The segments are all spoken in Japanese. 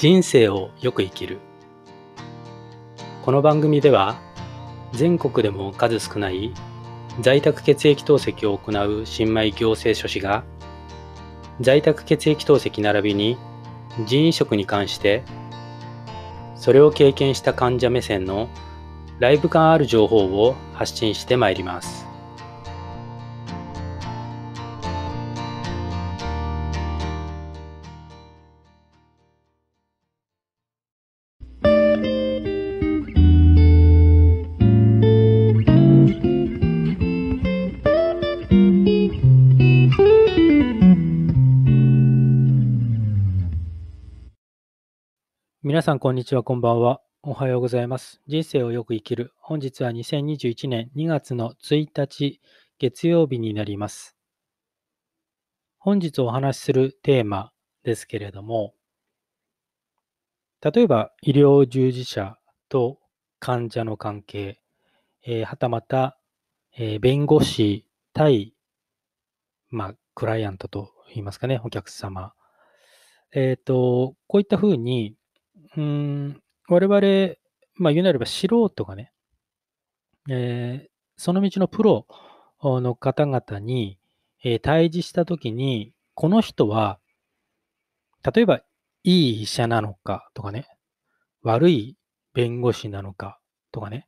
人生をよく生きるこの番組では全国でも数少ない在宅血液透析を行う新米行政書士が在宅血液透析並びに腎移植に関してそれを経験した患者目線のライブ感ある情報を発信してまいります。皆さん、こんにちは、こんばんは。おはようございます。人生をよく生きる。本日は2021年2月の1日、月曜日になります。本日お話しするテーマですけれども、例えば医療従事者と患者の関係、えー、はたまた、えー、弁護士対、まあ、クライアントといいますかね、お客様。えっ、ー、と、こういったふうに、うん、我々、まあ、言うなれば素人がね、えー、その道のプロの方々に、えー、対峙したときに、この人は、例えば、いい医者なのかとかね、悪い弁護士なのかとかね、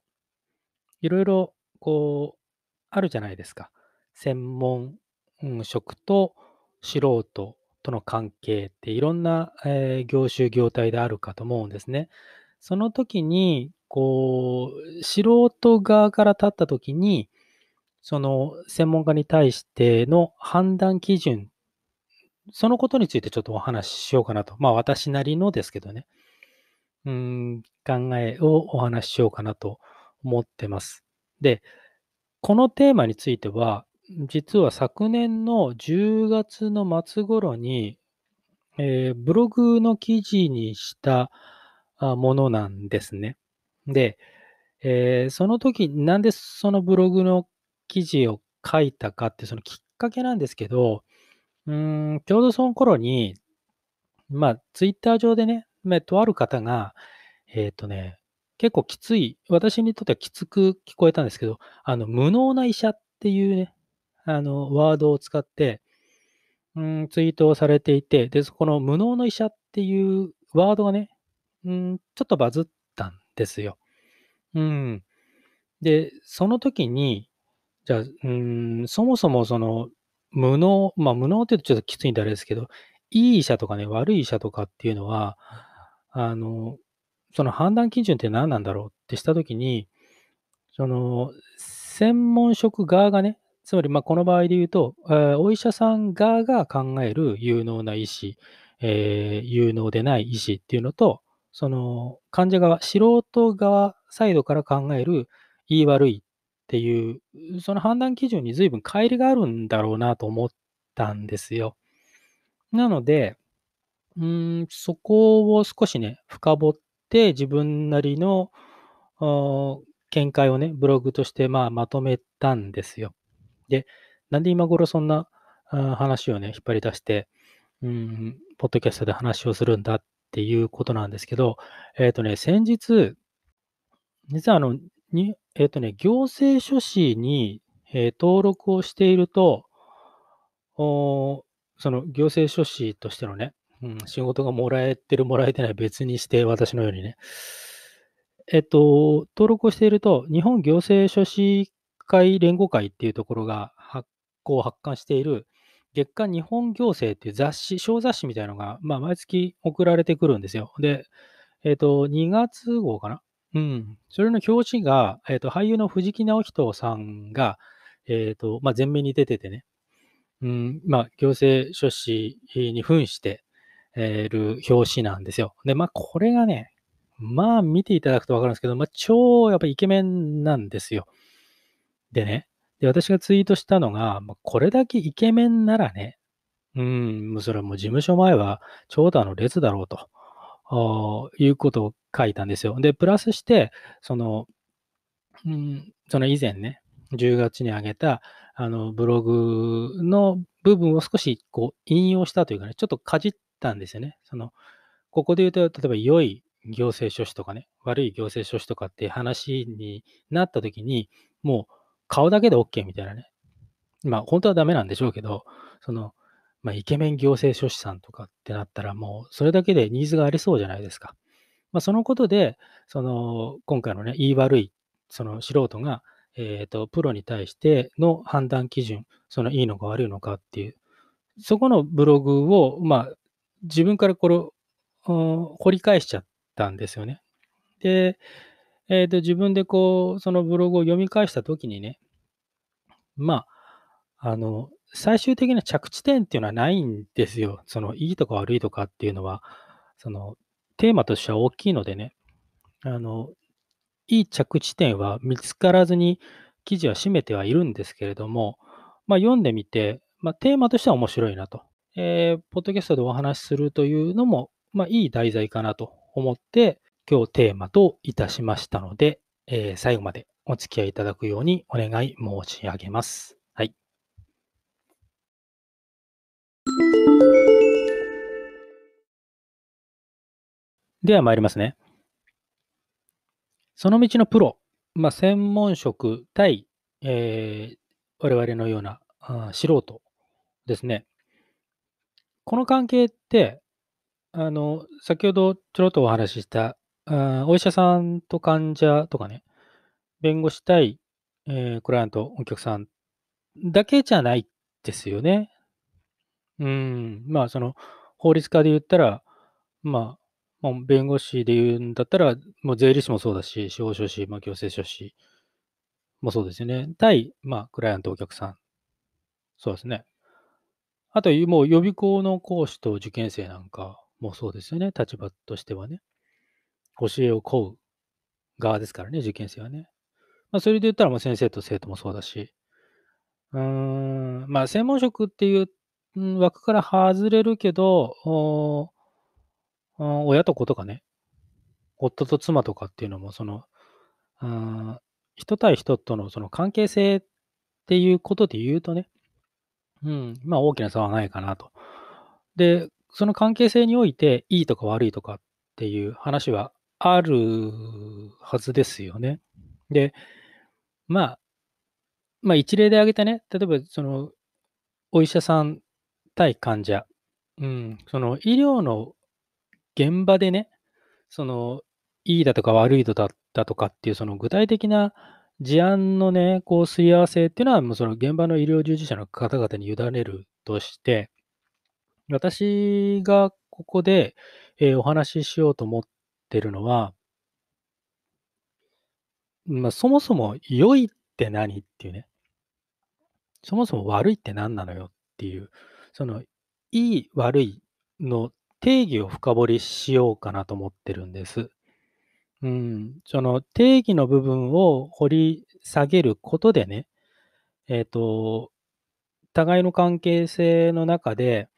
いろいろ、こう、あるじゃないですか。専門職と素人との関係っていろんな、えー、業種業態であるかと思うんですね。その時にこう素人側から立った時にその専門家に対しての判断基準そのことについてちょっとお話ししようかなと。まあ私なりのですけどね。うん、考えをお話ししようかなと思ってます。で、このテーマについては、実は昨年の10月の末頃に、えー、ブログの記事にしたものなんですね。で、えー、その時、なんでそのブログの記事を書いたかって、そのきっかけなんですけど、うんちょうどその頃に、まあ、ツイッター上でね、まあ、とある方が、えっ、ー、とね、結構きつい、私にとってはきつく聞こえたんですけど、あの、無能な医者っていうね、あの、ワードを使って、うん、ツイートをされていて、で、そこの無能の医者っていうワードがね、うん、ちょっとバズったんですよ。うん。で、その時に、じゃあ、うん、そもそもその、無能、まあ無能って言うとちょっときついんであれですけど、いい医者とかね、悪い医者とかっていうのは、あの、その判断基準って何なんだろうってした時に、その、専門職側がね、つまり、まこの場合で言うと、お医者さん側が考える有能な医師、えー、有能でない医師っていうのと、その患者側、素人側サイドから考える言い悪いっていう、その判断基準に随分乖離があるんだろうなと思ったんですよ。なので、うん、そこを少しね、深掘って、自分なりの見解をね、ブログとしてまあまとめたんですよ。で、なんで今頃そんな話をね、引っ張り出して、うん、ポッドキャストで話をするんだっていうことなんですけど、えっ、ー、とね、先日、実はあの、にえっ、ー、とね、行政書士に、えー、登録をしていると、おその行政書士としてのね、うん、仕事がもらえてる、もらえてない別にして、私のようにね。えっと、登録をしていると、日本行政書士会連合会っていうところが発行、発刊している月刊日本行政っていう雑誌、小雑誌みたいなのが、まあ、毎月送られてくるんですよ。で、えっ、ー、と、2月号かなうん。それの表紙が、えっ、ー、と、俳優の藤木直人さんが、えっ、ー、と、まあ、前面に出ててね、うん、まあ、行政書士に扮している表紙なんですよ。で、まあ、これがね、まあ、見ていただくとわかるんですけど、まあ、超やっぱイケメンなんですよ。でね、で私がツイートしたのが、これだけイケメンならね、うん、それはもう事務所前は長蛇の列だろうと。いうことを書いたんですよ。で、プラスして、その、うん、その以前ね、10月に上げたあのブログの部分を少しこう引用したというかね、ちょっとかじったんですよね。そのここで言うと、例えば良い行政書士とかね、悪い行政書士とかって話になった時に、もう顔だけで OK みたいなね。まあ、本当はダメなんでしょうけど、その、まあ、イケメン行政書士さんとかってなったら、もうそれだけでニーズがありそうじゃないですか。まあ、そのことで、その、今回のね、言い悪い、その素人が、えっ、と、プロに対しての判断基準、そのいいのか悪いのかっていう、そこのブログを、まあ、自分からこれん、掘り返しちゃったんですよね。で、えー、と自分でこう、そのブログを読み返したときにね、まあ、あの、最終的な着地点っていうのはないんですよ。その、いいとか悪いとかっていうのは、その、テーマとしては大きいのでね、あの、いい着地点は見つからずに記事は締めてはいるんですけれども、まあ、読んでみて、まあ、テーマとしては面白いなと、えー、ポッドキャストでお話しするというのも、まあ、いい題材かなと思って、今日テーマといたしましたので、えー、最後までお付き合いいただくようにお願い申し上げます。はい。では参りますね。その道のプロ、まあ、専門職対、えー、我々のようなあ素人ですね。この関係って、あの、先ほどちょろっとお話ししたお医者さんと患者とかね、弁護士対、ええ、クライアント、お客さんだけじゃないですよね。うーん、まあ、その、法律家で言ったら、まあ、もう弁護士で言うんだったら、もう税理士もそうだし、司法書士、まあ、行政書士もそうですよね。対、まあ、クライアント、お客さん。そうですね。あと、もう予備校の講師と受験生なんかもそうですよね、立場としてはね。教えを請う側ですからね、受験生はね。まあ、それで言ったら、先生と生徒もそうだし、うーん、まあ、専門職っていう枠から外れるけど、親と子とかね、夫と妻とかっていうのも、その、人対人とのその関係性っていうことで言うとね、うん、まあ大きな差はないかなと。で、その関係性において、いいとか悪いとかっていう話はあるはずですよね。で、まあ、まあ、一例で挙げたね、例えばそのお医者さん対患者、うん、その医療の現場でね、そのいいだとか悪いだたとかっていうその具体的な事案のね、こう、すり合わせっていうのは、もうその現場の医療従事者の方々に委ねるとして、私がここで、えー、お話ししようと思っってるのは、まあ、そもそも良いって何っていうね。そもそも悪いって何なのよっていう、その、いい悪いの定義を深掘りしようかなと思ってるんです。うん、その定義の部分を掘り下げることでね、えっ、ー、と、互いの関係性の中で、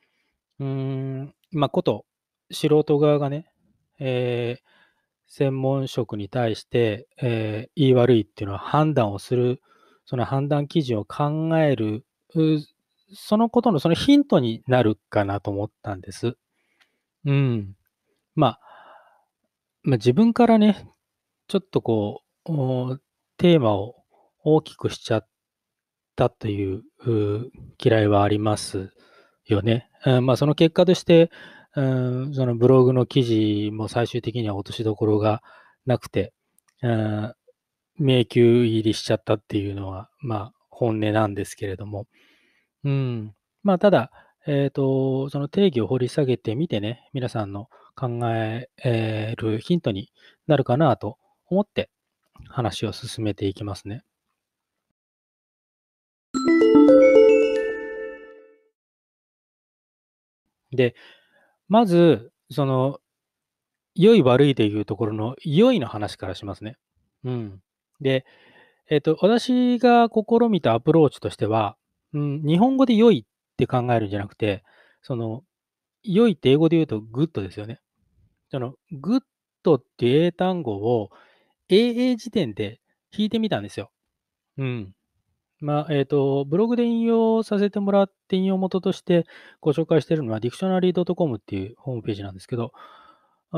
うん、まあ、こと、素人側がね、えー、専門職に対して、えー、言い悪いっていうのは判断をする、その判断基準を考える、そのことのそのヒントになるかなと思ったんです。うん。まあ、まあ、自分からね、ちょっとこう、テーマを大きくしちゃったという嫌いはありますよね。まあ、その結果として、うん、そのブログの記事も最終的には落としどころがなくて、うん、迷宮入りしちゃったっていうのは、まあ、本音なんですけれども、うん、まあ、ただ、えっ、ー、と、その定義を掘り下げてみてね、皆さんの考えるヒントになるかなと思って話を進めていきますね。で、まず、その、良い悪いでいうところの良いの話からしますね。うん。で、えっ、ー、と、私が試みたアプローチとしては、うん、日本語で良いって考えるんじゃなくて、その、良いって英語で言うとグッドですよね。その、グッドっていう英単語を英英辞典で引いてみたんですよ。うん。まあ、えっ、ー、と、ブログで引用させてもらって引用元としてご紹介しているのは dictionary.com っていうホームページなんですけど、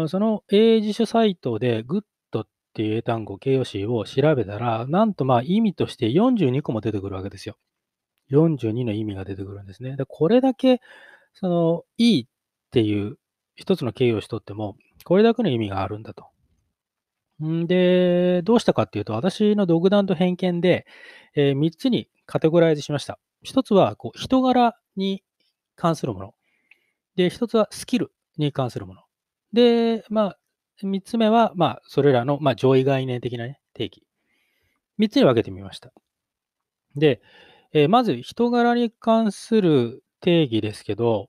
その英辞書サイトで good っていう英単語、形容詞を調べたら、なんとまあ意味として42個も出てくるわけですよ。42の意味が出てくるんですね。で、これだけ、その、いいっていう一つの形容詞とっても、これだけの意味があるんだと。で、どうしたかっていうと、私の独断と偏見で、えー、3つにカテゴライズしました。1つはこう人柄に関するもの。で、1つはスキルに関するもの。で、まあ、3つ目は、まあ、それらの、まあ、上位概念的な、ね、定義。3つに分けてみました。で、えー、まず人柄に関する定義ですけど、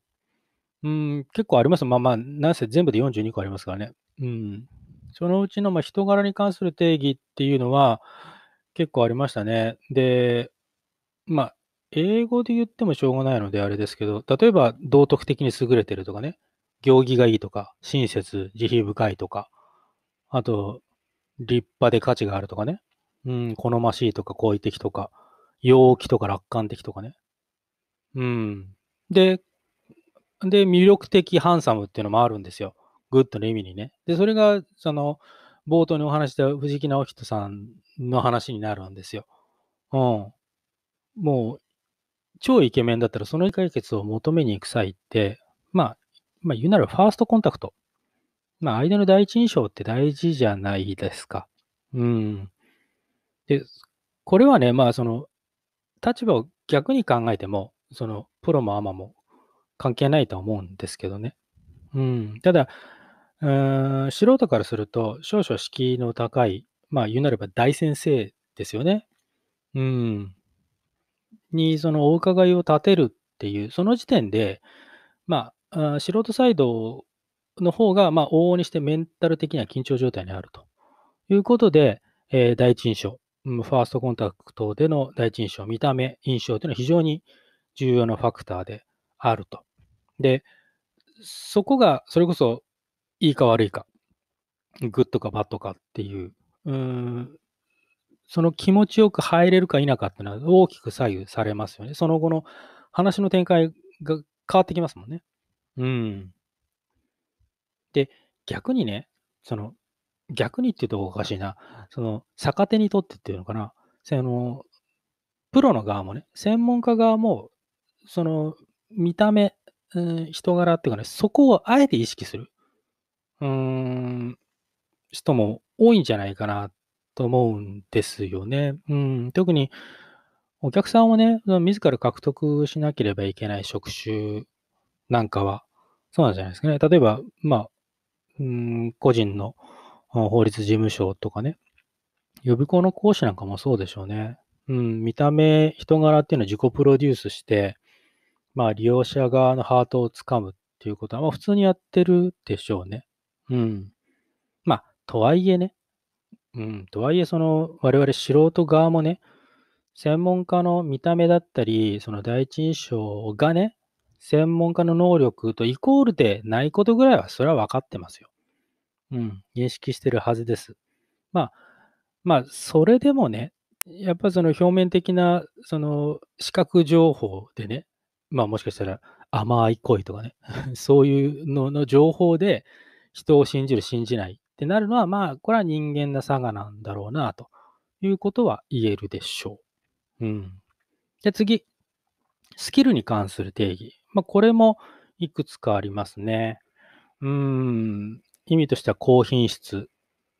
うん、結構あります。まあまあ、なんせ全部で42個ありますからね。うん、そのうちのまあ人柄に関する定義っていうのは結構ありましたね。で、まあ、英語で言ってもしょうがないのであれですけど、例えば道徳的に優れてるとかね、行儀がいいとか、親切、慈悲深いとか、あと、立派で価値があるとかね、うん、好ましいとか好意的とか、陽気とか楽観的とかね。うん。で、で、魅力的、ハンサムっていうのもあるんですよ。グッドの意味にね。で、それが、その、冒頭にお話した藤木直人さんの話になるんですよ。うん。もう、超イケメンだったら、その解決を求めに行く際って、まあ、まあ、言うならファーストコンタクト。まあ、相手の第一印象って大事じゃないですか。うん。で、これはね、まあ、その、立場を逆に考えても、その、プロもアマも関係ないとは思うんですけどね。うん。ただ、うん、素人からすると、少々敷居の高い、まあ、言うなれば大先生ですよね。うん。に、そのお伺いを立てるっていう、その時点で、まあ、あ素人サイドの方が、まあ、往々にしてメンタル的には緊張状態にあるということで、えー第一印象、うんファーストコンタクトでの第一印象、見た目、印象というのは非常に重要なファクターであると。で、そこが、それこそいいか悪いか、グッドかバッドかっていう、うんその気持ちよく入れるか否かっていうのは大きく左右されますよね。その後の話の展開が変わってきますもんね。うん。で、逆にね、その、逆にっていうとおかしいな、その、逆手にとってっていうのかな、その、プロの側もね、専門家側も、その、見た目、うん、人柄っていうかね、そこをあえて意識する。うーん、人も多いんじゃないかなと思うんですよね。うん、特にお客さんをね、自ら獲得しなければいけない職種なんかは、そうなんじゃないですかね。例えば、まあ、うん、個人の法律事務所とかね、予備校の講師なんかもそうでしょうね。うん、見た目、人柄っていうのは自己プロデュースして、まあ、利用者側のハートをつかむっていうことは、まあ、普通にやってるでしょうね。うん。ま、とはいえね、うん、とはいえその我々素人側もね、専門家の見た目だったり、その第一印象がね、専門家の能力とイコールでないことぐらいは、それは分かってますよ。うん、認識してるはずです。まあ、まあ、それでもね、やっぱその表面的な、その視覚情報でね、まあもしかしたら甘い恋とかね、そういうのの情報で、人を信じる、信じないってなるのは、まあ、これは人間の差がなんだろうな、ということは言えるでしょう。うん。で、次。スキルに関する定義。まあ、これもいくつかありますね。うん。意味としては高品質、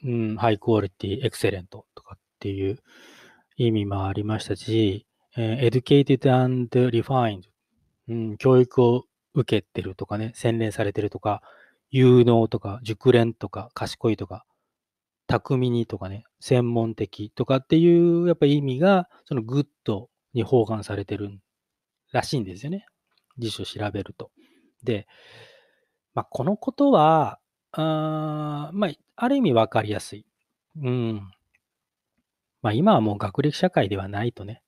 うん、ハイクオリティ、エクセレントとかっていう意味もありましたし、えデュケイティ t e d and r e f i n e うん、教育を受けてるとかね、洗練されてるとか、有能とか、熟練とか、賢いとか、巧みにとかね、専門的とかっていう、やっぱり意味が、そのグッドに包含されてるらしいんですよね。辞書調べると。で、まあ、このことは、あまあ、ある意味分かりやすい。うん。まあ、今はもう学歴社会ではないとね、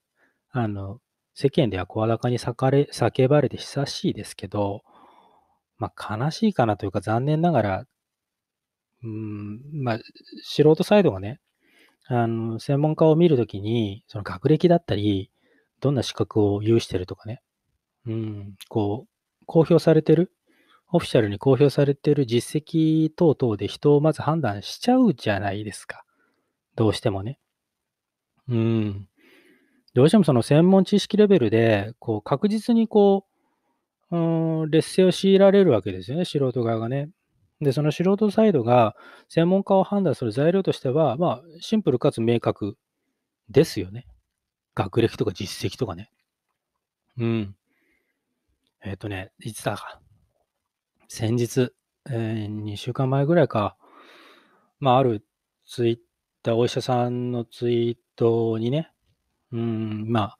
あの、世間では声高に叫ばれて久しいですけど、まあ、悲しいかなというか、残念ながら、うん、まあ、素人サイドがね、あの、専門家を見るときに、その学歴だったり、どんな資格を有してるとかね、うん、こう、公表されてる、オフィシャルに公表されてる実績等々で人をまず判断しちゃうじゃないですか。どうしてもね。うん。どうしてもその専門知識レベルで、こう、確実にこう、うん、劣勢を強いられるわけですよね、素人側がね。で、その素人サイドが専門家を判断する材料としては、まあ、シンプルかつ明確ですよね。学歴とか実績とかね。うん。えっ、ー、とね、いつだか。先日、えー、2週間前ぐらいか、まあ、あるツイッター、お医者さんのツイートにね、うん、まあ、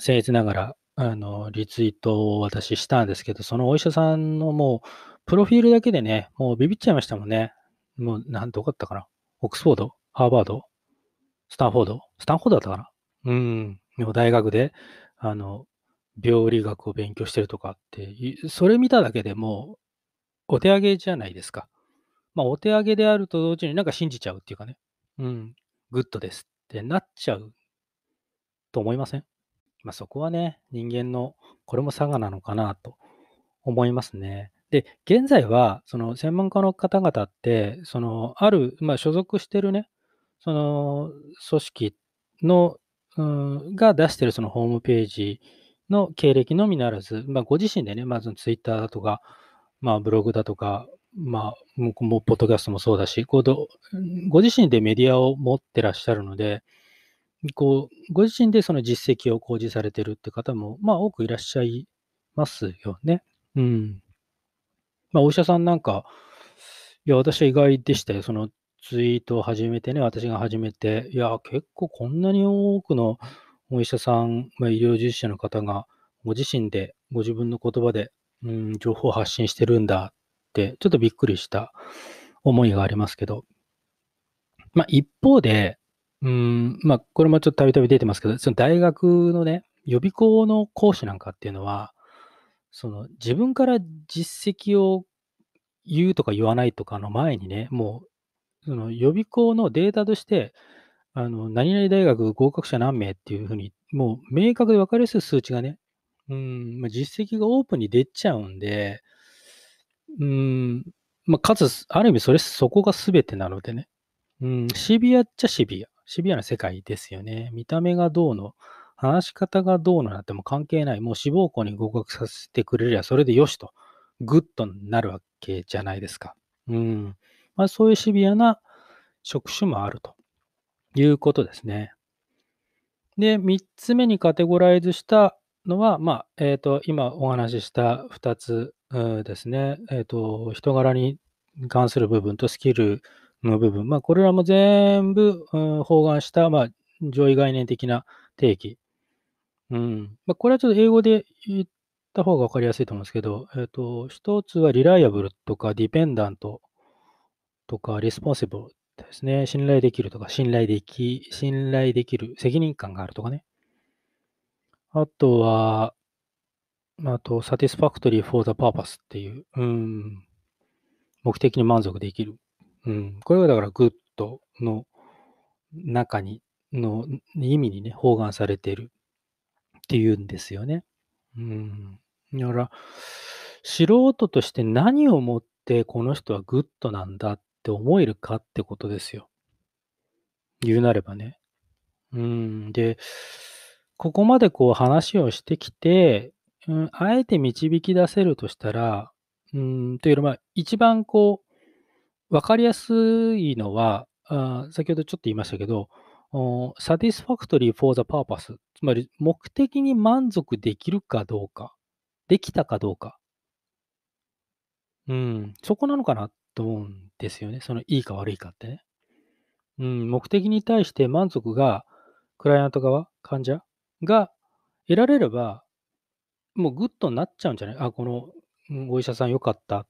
僭越ながら、あの、リツイートを私したんですけど、そのお医者さんのもう、プロフィールだけでね、もうビビっちゃいましたもんね。もう、なん、てよかったかな。オックスフォード、ハーバード、スタンフォード、スタンフォードだったかな。うん、の大学で、あの、病理学を勉強してるとかって、それ見ただけでもう、お手上げじゃないですか。まあ、お手上げであると同時になんか信じちゃうっていうかね。うん、グッドですってなっちゃうと思いませんまあ、そこはね、人間の、これも差がなのかなと思いますね。で、現在は、その専門家の方々って、そのある、まあ、所属してるね、その組織の、うん、が出してるそのホームページの経歴のみならず、まあ、ご自身でね、まずツイッターだとか、まあ、ブログだとか、まあ、もうポッドキャストもそうだしご自身でメディアを持ってらっしゃるので、こう、ご自身でその実績を公示されてるって方も、まあ多くいらっしゃいますよね。うん。まあお医者さんなんか、いや、私は意外でしたよ。そのツイートを始めてね、私が始めて、いや、結構こんなに多くのお医者さん、まあ、医療従事者の方が、ご自身で、ご自分の言葉で、うん、情報を発信してるんだって、ちょっとびっくりした思いがありますけど、まあ一方で、うん、まあ、これもちょっとたびたび出てますけど、その大学のね、予備校の講師なんかっていうのは、その自分から実績を言うとか言わないとかの前にね、もう、その予備校のデータとして、あの、何々大学合格者何名っていうふうに、もう明確で分かりやすい数値がね、うん、まあ、実績がオープンに出ちゃうんで、うん、まあ、かつ、ある意味それ、そこが全てなのでね、うん、シビアっちゃシビア。シビアな世界ですよね。見た目がどうの、話し方がどうのなんても関係ない。もう志望校に合格させてくれりゃそれでよしと、グッとなるわけじゃないですか。うん。まあ、そういうシビアな職種もあるということですね。で、3つ目にカテゴライズしたのは、まあ、えっ、ー、と、今お話しした2つですね。えっ、ー、と、人柄に関する部分とスキルの部分、まあ、これらも全部、うん、包含した、まあ、上位概念的な定義。うんまあ、これはちょっと英語で言った方が分かりやすいと思うんですけど、えっ、ー、と一つはリライアブルとかディペンダントとかリスポンシブルですね。信頼できるとか、信頼でき、信頼できる、責任感があるとかね。あとは、あと、サティスファクトリーフォー・ザ・パーパスっていう、うん、目的に満足できる。うん、これはだからグッドの中に、の意味にね、包含されているっていうんですよね。うん。だから、素人として何をもってこの人はグッドなんだって思えるかってことですよ。言うなればね。うん。で、ここまでこう話をしてきて、うん、あえて導き出せるとしたら、うん、というよりまあ、一番こう、分かりやすいのは、あ先ほどちょっと言いましたけど、satisfactory for the purpose。つまり、目的に満足できるかどうか、できたかどうか。うん、そこなのかなと思うんですよね。その、いいか悪いかってね。うん、目的に対して満足が、クライアント側、患者が得られれば、もうグッとなっちゃうんじゃないあ、このお医者さん良かったっ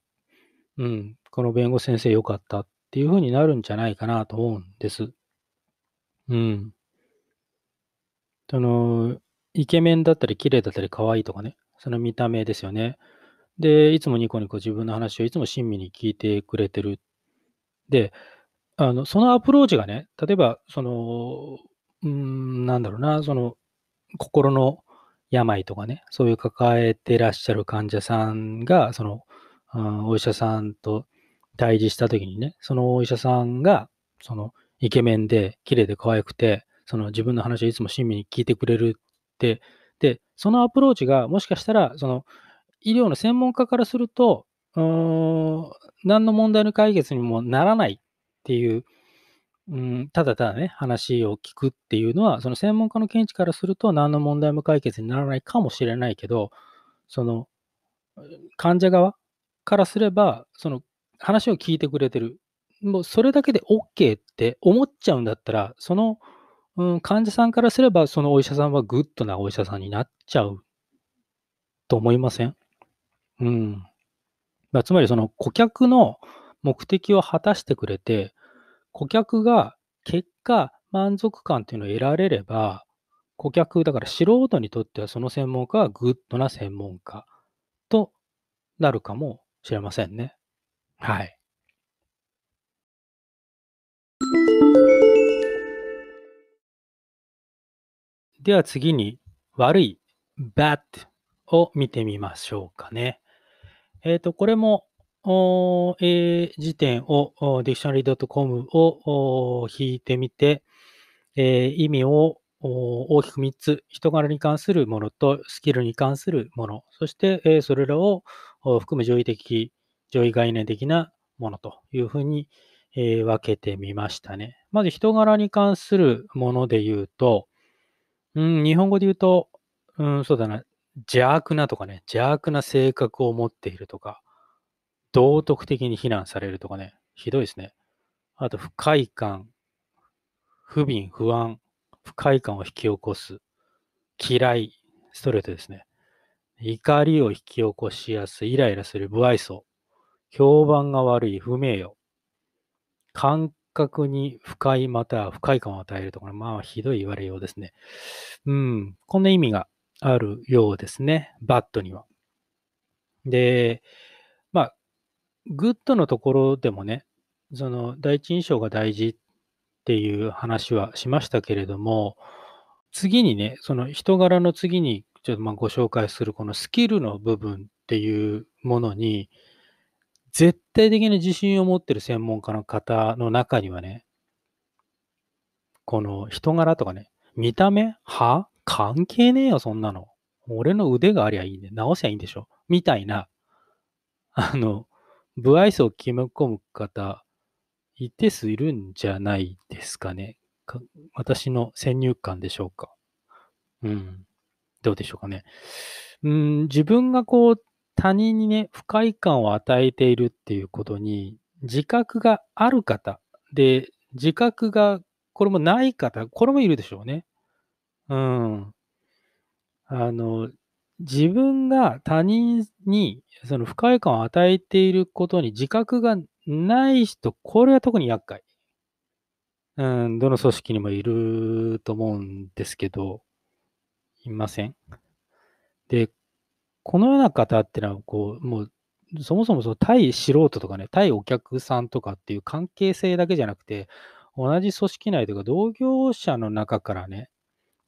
うん、この弁護士先生良かったっていうふうになるんじゃないかなと思うんです。うん。その、イケメンだったり、綺麗だったり、可愛いとかね、その見た目ですよね。で、いつもニコニコ自分の話をいつも親身に聞いてくれてる。で、あの、そのアプローチがね、例えば、その、うん、なんだろうな、その、心の病とかね、そういう抱えてらっしゃる患者さんが、その、お医者さんと対峙した時にね、そのお医者さんが、そのイケメンで綺麗で可愛くて、その自分の話をいつも親身に聞いてくれるって、で、そのアプローチがもしかしたら、その医療の専門家からすると、うーん何の問題の解決にもならないっていう、うん、ただただね、話を聞くっていうのは、その専門家の見地からすると何の問題も解決にならないかもしれないけど、その患者側、からすれば、その話を聞いてくれてる、もうそれだけで OK って思っちゃうんだったら、その、うん、患者さんからすれば、そのお医者さんはグッドなお医者さんになっちゃうと思いませんうん。まあ、つまり、その顧客の目的を果たしてくれて、顧客が結果満足感っていうのを得られれば、顧客、だから素人にとってはその専門家はグッドな専門家となるかもしれませんね。はい。では次に悪い bad を見てみましょうかね。えっ、ー、と、これも、A 辞典を、dictionary.com を引いてみて、えー、意味を大きく3つ、人柄に関するものとスキルに関するもの、そして、えー、それらをを含む上位的、上位概念的なものというふうに、えー、分けてみましたね。まず人柄に関するもので言うと、うん、日本語で言うと、うん、そうだな、邪悪なとかね、邪悪な性格を持っているとか、道徳的に非難されるとかね、ひどいですね。あと、不快感、不憫、不安、不快感を引き起こす、嫌い、ストレートですね。怒りを引き起こしやすいイライラする不愛想、評判が悪い不名誉、感覚に不快または不快感を与えるところ、まあひどい言われようですね。うん、こんな意味があるようですね、バッドには。で、まあ、グッドのところでもね、その第一印象が大事っていう話はしましたけれども、次にね、その人柄の次にちょっとまあご紹介するこのスキルの部分っていうものに、絶対的に自信を持ってる専門家の方の中にはね、この人柄とかね、見た目は関係ねえよ、そんなの。俺の腕がありゃいいんで、直せばいいんでしょ。みたいな、あの、不愛想を決め込む方、一定数いるんじゃないですかね。か私の先入観でしょうか。うん。どうでしょうかね。うん、自分がこう、他人にね、不快感を与えているっていうことに、自覚がある方で、自覚がこれもない方、これもいるでしょうね。うん。あの、自分が他人にその不快感を与えていることに自覚がない人、これは特に厄介。うん、どの組織にもいると思うんですけど、いません。で、このような方っていうのは、こう、もう、そもそもその対素人とかね、対お客さんとかっていう関係性だけじゃなくて、同じ組織内とか同業者の中からね、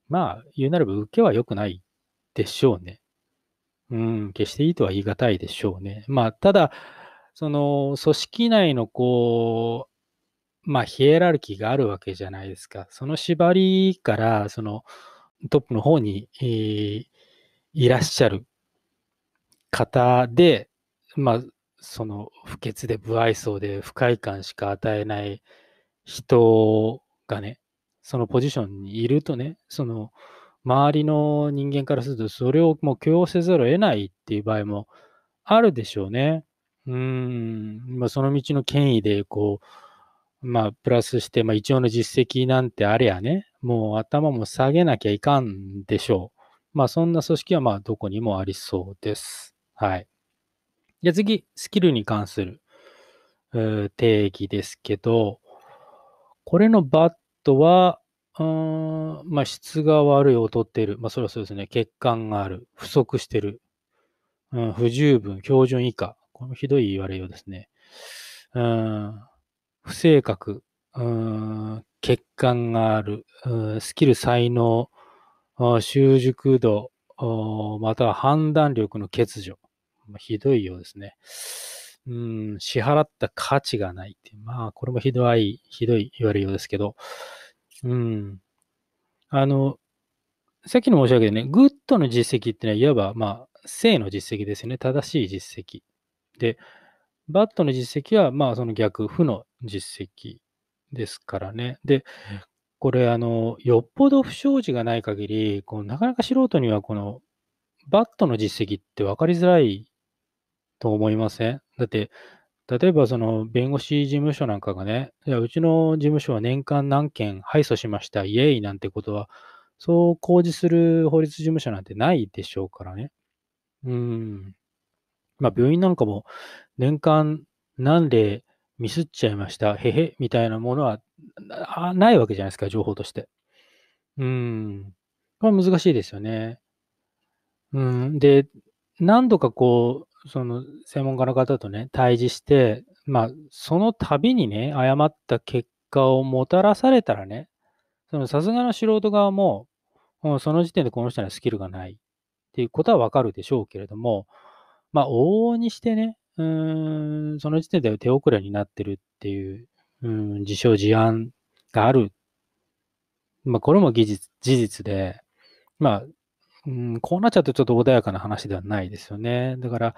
まあ、言うなれば受けは良くないでしょうね。うん、決していいとは言い難いでしょうね。まあ、ただ、その組織内のこう、まあ、ヒエラルキーがあるわけじゃないですか。その縛りから、その、トップの方に、えー、いらっしゃる方で、まあ、その不潔で不愛想で不快感しか与えない人がね、そのポジションにいるとね、その周りの人間からするとそれをもう許容せざるを得ないっていう場合もあるでしょうね。うん、まあ、その道の権威でこう、まあ、プラスして、まあ、一応の実績なんてありゃね、もう頭も下げなきゃいかんでしょう。まあ、そんな組織はまあどこにもありそうです。はい。じゃあ次、スキルに関する定義ですけど、これのバットは、うん、まあ、質が悪い、劣っている。まあ、それはそうですね。欠陥がある。不足してる。うん、不十分、標準以下。このひどい言われようですね。うん、不正確、うん、欠陥がある、スキル、才能、習熟度、または判断力の欠如。ひどいようですね。うん、支払った価値がないって。まあ、これもひどい、ひどい言われるようですけど。うん。あの、さっきの申し上げでね、グッドの実績ってのは、いわば、まあ、正の実績ですよね。正しい実績。で、バットの実績は、まあ、その逆、負の実績ですからね。で、これ、あの、よっぽど不祥事がない限り、こうなかなか素人には、この、バットの実績って分かりづらいと思いませんだって、例えばその弁護士事務所なんかがね、いやうちの事務所は年間何件敗訴しました、イエイなんてことは、そう公示する法律事務所なんてないでしょうからね。うん。まあ、病院なんかも年間何例ミスっちゃいました、へへ、みたいなものはないわけじゃないですか、情報として。うん。これは難しいですよね。うん。で、何度かこう、その専門家の方とね、対峙して、まあ、その度にね、誤った結果をもたらされたらね、そのさすがの素人側も、もうその時点でこの人にはスキルがないっていうことはわかるでしょうけれども、まあ、往々にしてね、うん、その時点で手遅れになってるっていう、うん、自称事案がある。まあ、これも技術事実で、まあ、うん、こうなっちゃうとちょっと穏やかな話ではないですよね。だか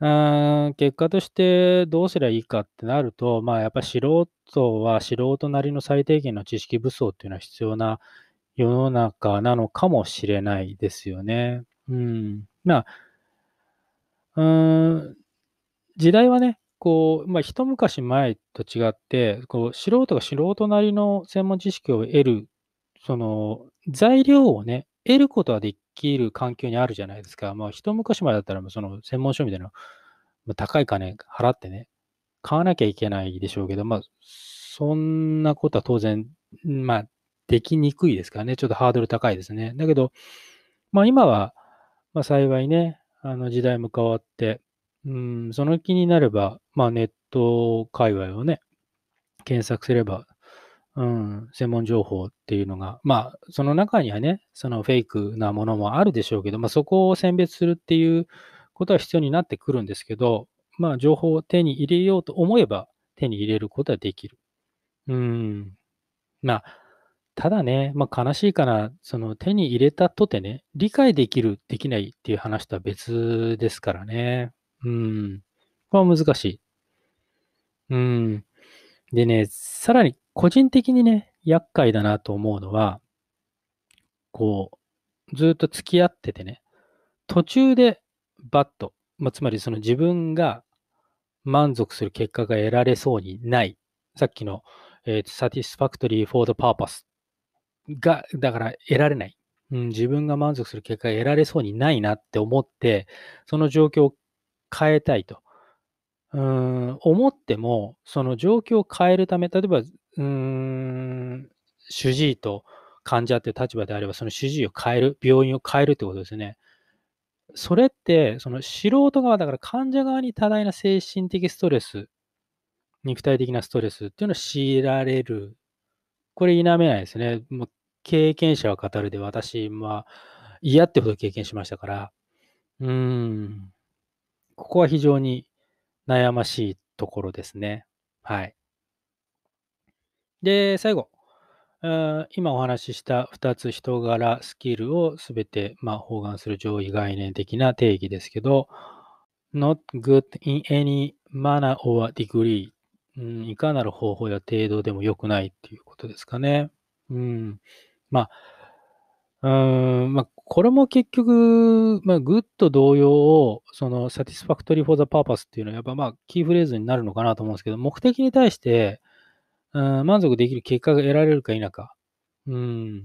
ら、うん、結果としてどうすりゃいいかってなると、まあ、やっぱ素人は素人なりの最低限の知識武装っていうのは必要な世の中なのかもしれないですよね。うん。まあ、うん、時代はね、こう、まあ、一昔前と違って、こう、素人が素人なりの専門知識を得る、その、材料をね、得ることはできる環境にあるじゃないですか。まあ、一昔前だったら、その、専門書みたいな、まあ、高い金払ってね、買わなきゃいけないでしょうけど、まあ、そんなことは当然、まあ、できにくいですからね。ちょっとハードル高いですね。だけど、まあ、今は、まあ、幸いね、あの時代も変わって、うん、その気になれば、まあ、ネット界隈をね、検索すれば、うん、専門情報っていうのが、まあ、その中にはね、そのフェイクなものもあるでしょうけど、まあ、そこを選別するっていうことは必要になってくるんですけど、まあ、情報を手に入れようと思えば、手に入れることはできる。うん。まあ、ただね、まあ、悲しいから、その手に入れたとてね、理解できる、できないっていう話とは別ですからね。うん。これは難しい。うん。でね、さらに個人的にね、厄介だなと思うのは、こう、ずっと付き合っててね、途中でバッと、まあ、つまりその自分が満足する結果が得られそうにない、さっきの、えー、satisfactory for the purpose が、だから得られない、うん、自分が満足する結果が得られそうにないなって思って、その状況を変えたいと。うん、思っても、その状況を変えるため、例えば、うーん、主治医と患者っていう立場であれば、その主治医を変える、病院を変えるってことですね。それって、その素人側だから患者側に多大な精神的ストレス、肉体的なストレスっていうのを強いられる。これ否めないですね。もう経験者は語るで、私は嫌ってほど経験しましたから。うーん。ここは非常に悩ましいところですね。はい。で、最後。今お話しした2つ人柄、スキルをすべて、まあ、包含する上位概念的な定義ですけど、not good in any manner or degree、うん、いかなる方法や程度でも良くないっていうことですかね。うん。まあ、うん、まあ、これも結局、まあ、グッド同様を、その、サティスファクトリー・フォー・ザ・パーパスっていうのは、やっぱまあ、キーフレーズになるのかなと思うんですけど、目的に対して、うん、満足できる結果が得られるか否か、うん、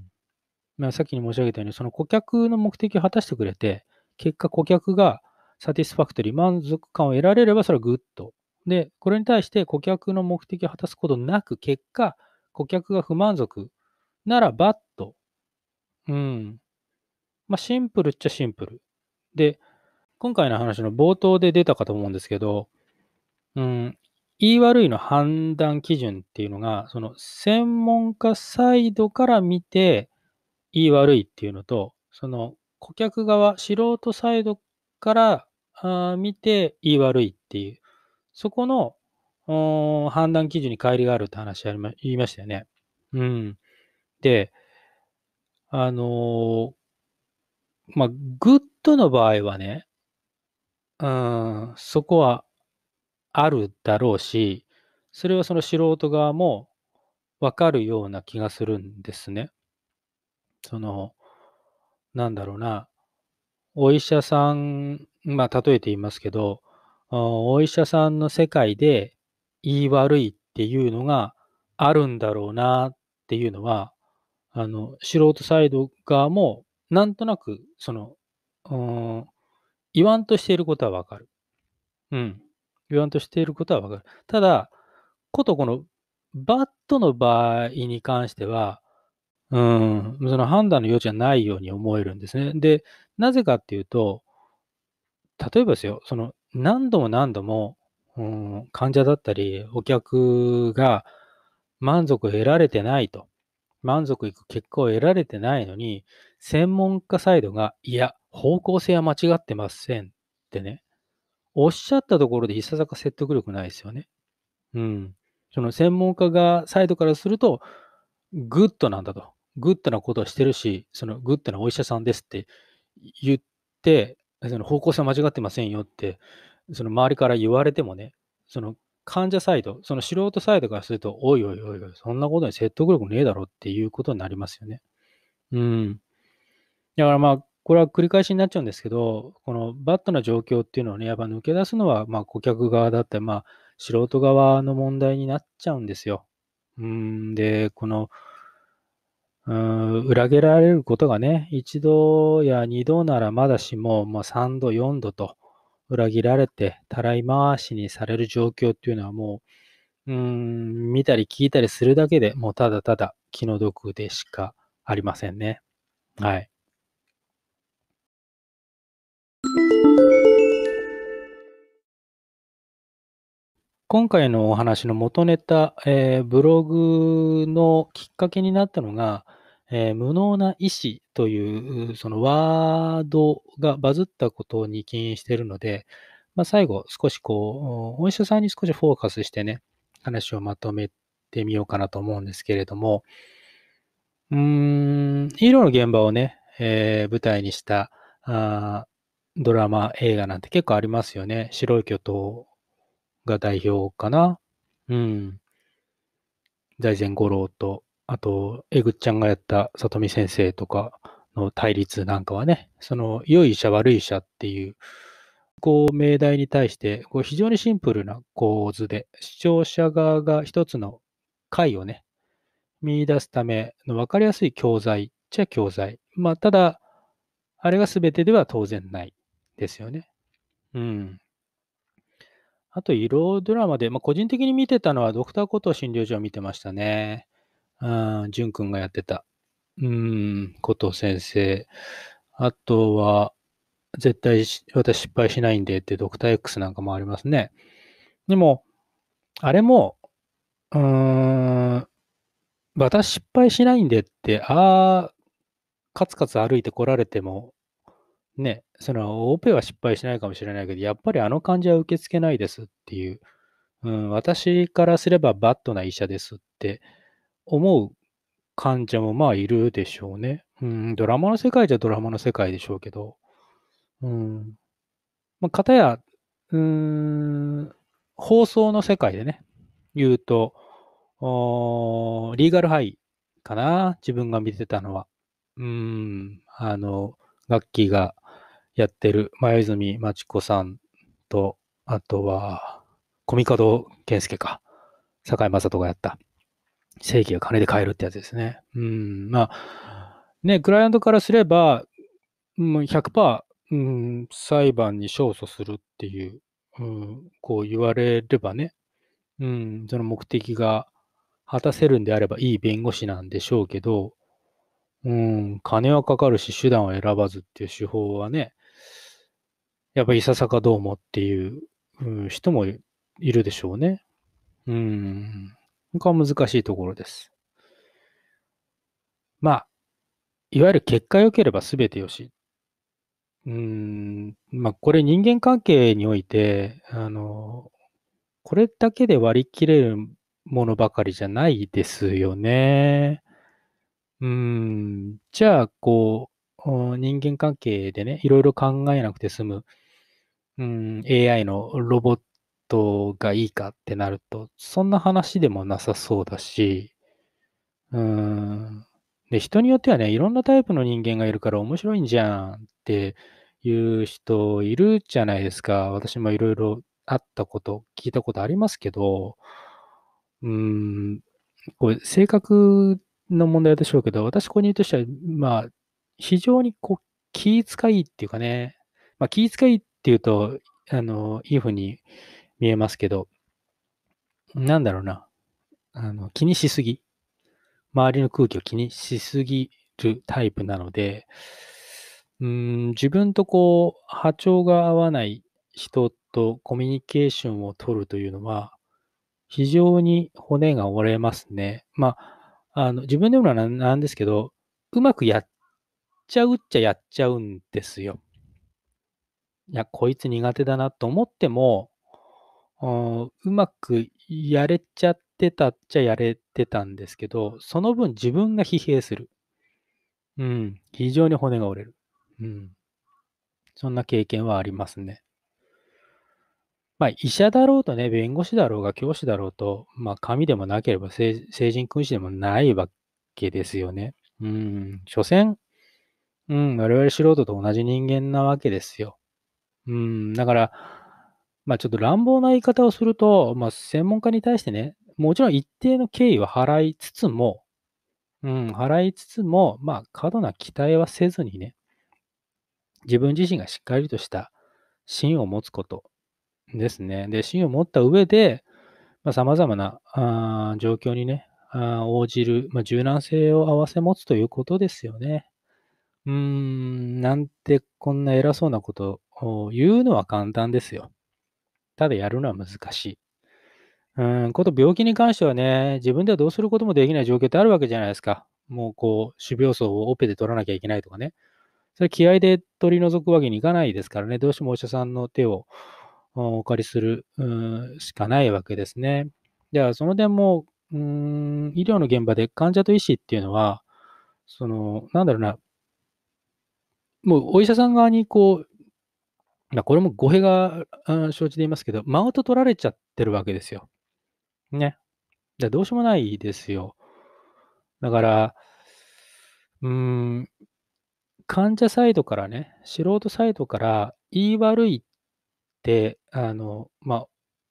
まあ、さっきに申し上げたように、その顧客の目的を果たしてくれて、結果顧客がサティスファクトリー、満足感を得られれば、それはグッド。で、これに対して顧客の目的を果たすことなく、結果、顧客が不満足ならバッド。うん。まあ、シンプルっちゃシンプル。で、今回の話の冒頭で出たかと思うんですけど、うん、言い悪いの判断基準っていうのが、その専門家サイドから見て言い悪いっていうのと、その顧客側、素人サイドからあ見て言い悪いっていう、そこの判断基準に乖離があるって話ありま言いましたよね。うん。で、あのー、まあ、グッドの場合はね、うん、そこはあるだろうし、それはその素人側もわかるような気がするんですね。その、なんだろうな、お医者さん、まあ、例えて言いますけど、お医者さんの世界で言い悪いっていうのがあるんだろうなっていうのは、あの、素人サイド側もなんとなく、その、うん、言わんとしていることはわかる。うん。言わんとしていることはわかる。ただ、ことこの、バットの場合に関しては、うん、その判断の余地はないように思えるんですね。で、なぜかっていうと、例えばですよ、その何度も何度も、うん、患者だったり、お客が満足を得られてないと満足いく結果を得られてないのに、専門家サイドが、いや、方向性は間違ってませんってね、おっしゃったところでいささか説得力ないですよね。うん。その専門家がサイドからすると、グッドなんだと。グッドなことをしてるし、そのグッドなお医者さんですって言って、その方向性は間違ってませんよって、その周りから言われてもね、その患者サイド、その素人サイドからすると、おいおいおいおい、そんなことに説得力ねえだろっていうことになりますよね。うん。だからまあ、これは繰り返しになっちゃうんですけど、このバットな状況っていうのをね、やっぱ抜け出すのは、まあ、顧客側だったり、まあ、素人側の問題になっちゃうんですよ。うん、で、この、うん、裏切られることがね、一度や二度ならまだしも、まあ、三度、四度と、裏切られて、たらい回しにされる状況っていうのはもう、うん、見たり聞いたりするだけでもうただただ気の毒でしかありませんね。はい。今回のお話の元ネタ、えー、ブログのきっかけになったのが、えー、無能な意志というそのワードがバズったことに起因しているので、まあ、最後少しこう、お医者さんに少しフォーカスしてね、話をまとめてみようかなと思うんですけれども、うーん、ローの現場をね、えー、舞台にしたあドラマ、映画なんて結構ありますよね。白い巨頭が代表かな。うん。財前五郎とあと、えぐっちゃんがやった里見先生とかの対立なんかはね、その、良い医者、悪い医者っていう、こう、命題に対して、こう非常にシンプルな構図で、視聴者側が一つの解をね、見出すための分かりやすい教材っちゃ教材。まあ、ただ、あれが全てでは当然ないですよね。うん。あと、医療ドラマで、まあ、個人的に見てたのは、ドクターコト診療所を見てましたね。あんくんがやってた。うん、こと先生。あとは、絶対私失敗しないんでってドクター X なんかもありますね。でも、あれも、うーん、私失敗しないんでって、ああ、カツカツ歩いてこられても、ね、その、オペは失敗しないかもしれないけど、やっぱりあの患者は受け付けないですっていう、うん、私からすればバッドな医者ですって、思う患者もまあいるでしょうね。うん、ドラマの世界じゃドラマの世界でしょうけど、うん。まあ、かたや、うん、放送の世界でね、言うと、おーリーガルハイかな、自分が見てたのは。うん、あの、ガッキーがやってる、前泉真知子さんと、あとは、コミカド健介か、坂井正人がやった。正義が金で買えるってやつですね。うん、まあ、ね、クライアントからすれば、もう100%、うん、裁判に勝訴するっていう、うん、こう言われればね、うん、その目的が果たせるんであればいい弁護士なんでしょうけど、うん、金はかかるし手段を選ばずっていう手法はね、やっぱいささかどうもっていう、うん、人もいるでしょうね。うん。こは難しいところです。まあ、いわゆる結果良ければ全て良し。うん、まあ、これ人間関係において、あの、これだけで割り切れるものばかりじゃないですよね。うん、じゃあ、こう、人間関係でね、いろいろ考えなくて済む、うん、AI のロボットトがいいかってなると、そんな話でもなさそうだし、うーん。で、人によってはね、いろんなタイプの人間がいるから面白いんじゃんっていう人いるじゃないですか。私もいろいろ会ったこと、聞いたことありますけど、うーん、これ性格の問題でしょうけど、私個人としては、まあ、非常にこう気遣いっていうかね、まあ、気遣いっていうと、あの、いいふうに見えますけど、なんだろうな。あの、気にしすぎ。周りの空気を気にしすぎるタイプなので、うん、自分とこう、波長が合わない人とコミュニケーションを取るというのは、非常に骨が折れますね。まあ、あの、自分でもなんですけど、うまくやっちゃうっちゃやっちゃうんですよ。いや、こいつ苦手だなと思っても、うまくやれちゃってたっちゃやれてたんですけど、その分自分が疲弊する。うん、非常に骨が折れる。うん。そんな経験はありますね。まあ、医者だろうとね、弁護士だろうが、教師だろうと、まあ、神でもなければ成人君子でもないわけですよね。うん、所詮、うん、我々素人と同じ人間なわけですよ。うん、だから、まあ、ちょっと乱暴な言い方をすると、まあ、専門家に対してね、もちろん一定の敬意は払いつつも、うん、払いつつも、まあ、過度な期待はせずにね、自分自身がしっかりとした芯を持つことですね。で、芯を持った上で、まあ、様々なあ状況にね、あ応じる、まあ、柔軟性を併せ持つということですよね。うーん、なんてこんな偉そうなことを言うのは簡単ですよ。ただやるのは難しい。うん、こと病気に関してはね、自分ではどうすることもできない状況ってあるわけじゃないですか。もうこう、種苗層をオペで取らなきゃいけないとかね。それ気合で取り除くわけにいかないですからね、どうしてもお医者さんの手をお借りする、うん、しかないわけですね。じゃあ、その点も、うん、医療の現場で患者と医師っていうのは、その、なんだろうな、もうお医者さん側にこう、まあ、これも語弊が生じていますけど、マウント取られちゃってるわけですよ。ね。じゃどうしようもないですよ。だから、うん、患者サイドからね、素人サイドから言い悪いって、あの、まあ、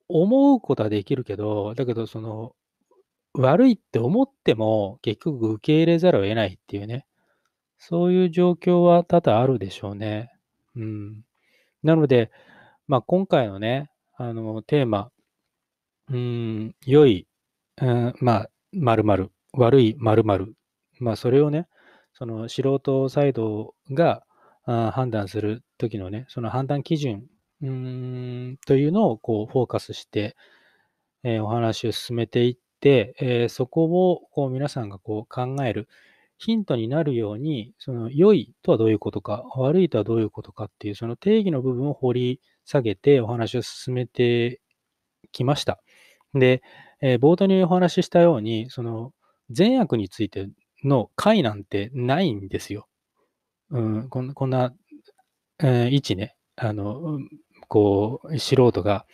思うことはできるけど、だけど、その、悪いって思っても、結局受け入れざるを得ないっていうね、そういう状況は多々あるでしょうね。うん。なので、まあ、今回のね、あの、テーマ、うん、良い、うん、まあ、〇〇、悪い〇〇、まあ、それをね、その素人サイドがあ判断するときのね、その判断基準、うん、というのをこうフォーカスして、えー、お話を進めていって、えー、そこをこう皆さんがこう考える、ヒントになるように、その良いとはどういうことか、悪いとはどういうことかっていう、その定義の部分を掘り下げてお話を進めてきました。で、えー、冒頭にお話ししたように、その善悪についての解なんてないんですよ。うん、こんこんな、えー、位置ね、あの、こう、素人が、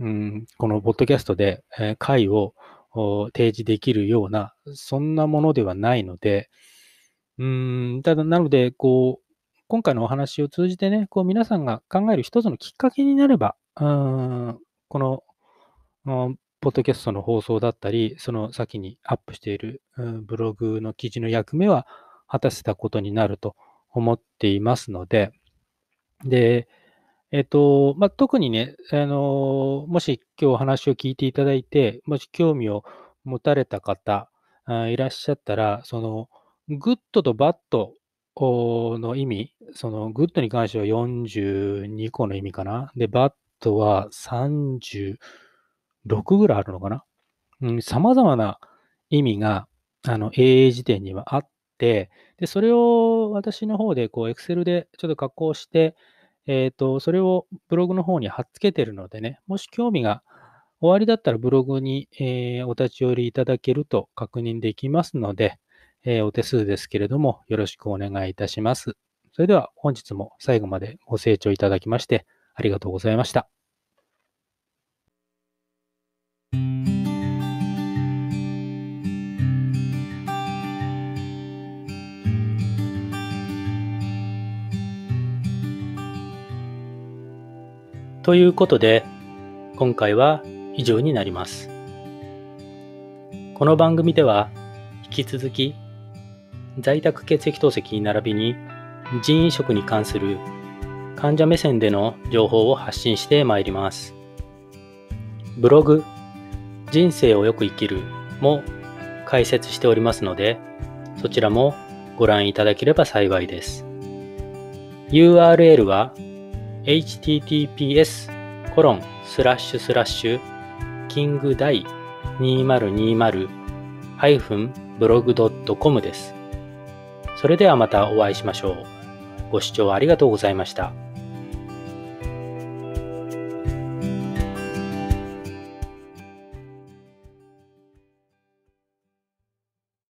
うん、このポッドキャストで、えー、解を提示できるような、そんなものではないので、うんただ、なので、こう、今回のお話を通じてね、こう皆さんが考える一つのきっかけになれば、うんこの、ポッドキャストの放送だったり、その先にアップしている、うん、ブログの記事の役目は果たせたことになると思っていますので、で、えっと、まあ、特にね、あの、もし今日話を聞いていただいて、もし興味を持たれた方、あいらっしゃったら、その、グッドとバッドの意味、その、グッドに関しては42個の意味かな。で、バッドは36ぐらいあるのかな。うん、様々な意味が、あの、英英辞典にはあって、で、それを私の方で、こう、Excel でちょっと加工して、えっ、ー、と、それをブログの方に貼っつけてるのでね、もし興味がおありだったらブログに、えー、お立ち寄りいただけると確認できますので、えー、お手数ですけれども、よろしくお願いいたします。それでは本日も最後までご清聴いただきまして、ありがとうございました。ということで、今回は以上になります。この番組では、引き続き、在宅血液透析並びに腎移植に関する患者目線での情報を発信してまいります。ブログ、人生をよく生きるも解説しておりますので、そちらもご覧いただければ幸いです。URL は https コロンスラッシュスラッシュキングダイ2 0 2 0ハイフンブログドットコムです。それではまたお会いしましょう。ご視聴ありがとうございました。